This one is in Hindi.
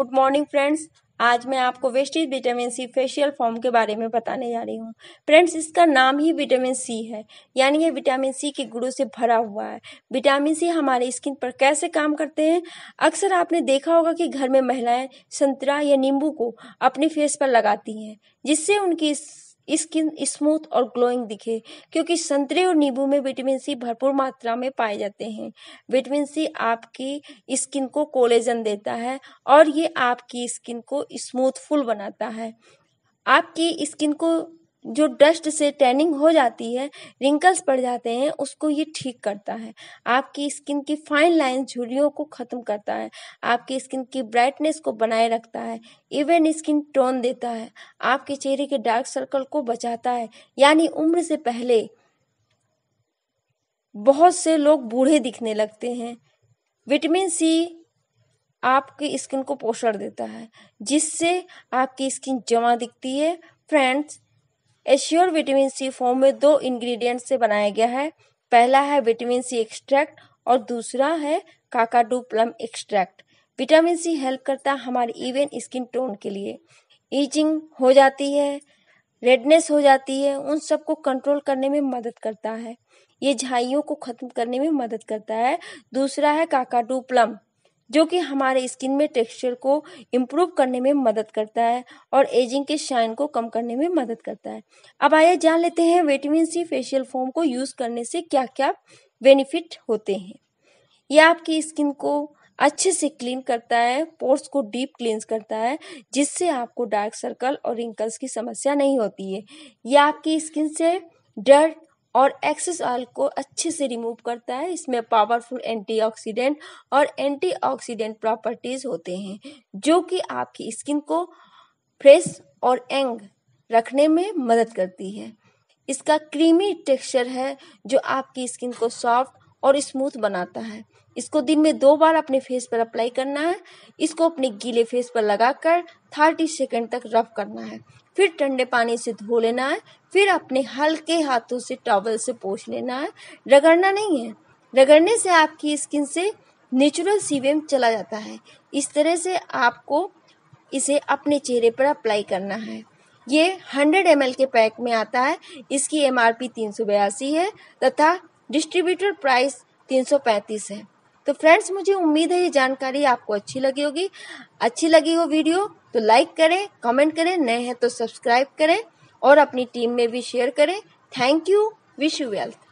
गुड मॉर्निंग फ्रेंड्स आज मैं आपको वेस्टेज विटामिन सी फेशियल फॉर्म के बारे में बताने जा रही हूँ फ्रेंड्स इसका नाम ही विटामिन सी है यानी ये विटामिन सी के गुड़ों से भरा हुआ है विटामिन सी हमारे स्किन पर कैसे काम करते हैं अक्सर आपने देखा होगा कि घर में महिलाएं संतरा या नींबू को अपने फेस पर लगाती हैं जिससे उनकी स्किन स्मूथ और ग्लोइंग दिखे क्योंकि संतरे और नींबू में विटामिन सी भरपूर मात्रा में पाए जाते हैं विटामिन सी आपकी स्किन को कोलेजन देता है और ये आपकी स्किन को स्मूथफुल बनाता है आपकी स्किन को जो डस्ट से टैनिंग हो जाती है रिंकल्स पड़ जाते हैं उसको ये ठीक करता है आपकी स्किन की फाइन लाइन झुर्रियों को ख़त्म करता है आपकी स्किन की ब्राइटनेस को बनाए रखता है इवन स्किन टोन देता है आपके चेहरे के डार्क सर्कल को बचाता है यानी उम्र से पहले बहुत से लोग बूढ़े दिखने लगते हैं विटामिन सी आपकी स्किन को पोषण देता है जिससे आपकी स्किन जमा दिखती है फ्रेंड्स एश्योर विटामिन सी फॉर्म में दो इंग्रेडिएंट से बनाया गया है पहला है विटामिन सी एक्सट्रैक्ट और दूसरा है Kakadu plum extract vitamin C help करता है हमारे इवन स्किन टोन के लिए ईचिंग हो जाती है रेडनेस हो जाती है उन सबको कंट्रोल करने में मदद करता है ये झाइयों को खत्म करने में मदद करता है दूसरा है काकाडू प्लम जो कि हमारे स्किन में टेक्सचर को इम्प्रूव करने में मदद करता है और एजिंग के शाइन को कम करने में मदद करता है अब आइए जान लेते हैं विटामिन सी फेशियल फोम को यूज़ करने से क्या क्या बेनिफिट होते हैं यह आपकी स्किन को अच्छे से क्लीन करता है पोर्स को डीप क्लींस करता है जिससे आपको डार्क सर्कल और रिंकल्स की समस्या नहीं होती है यह आपकी स्किन से डर्ट और एक्सेस ऑयल को अच्छे से रिमूव करता है इसमें पावरफुल एंटीऑक्सीडेंट और एंटीऑक्सीडेंट प्रॉपर्टीज होते हैं जो कि आपकी स्किन को फ्रेश और एंग रखने में मदद करती है इसका क्रीमी टेक्सचर है जो आपकी स्किन को सॉफ्ट और स्मूथ बनाता है इसको दिन में दो बार अपने फेस पर अप्लाई करना है इसको अपने गीले फेस पर लगाकर 30 सेकंड तक रफ करना है फिर ठंडे पानी से धो लेना है फिर अपने हल्के हाथों से टॉवल से पोछ लेना है रगड़ना नहीं है रगड़ने से आपकी स्किन से नेचुरल सीवेम चला जाता है इस तरह से आपको इसे अपने चेहरे पर अप्लाई करना है ये हंड्रेड एम के पैक में आता है इसकी एम आर पी है तथा डिस्ट्रीब्यूटर प्राइस 335 है तो फ्रेंड्स मुझे उम्मीद है ये जानकारी आपको अच्छी लगी होगी अच्छी लगी हो वीडियो तो लाइक करें कमेंट करें नए हैं तो सब्सक्राइब करें और अपनी टीम में भी शेयर करें thank you wish you wealth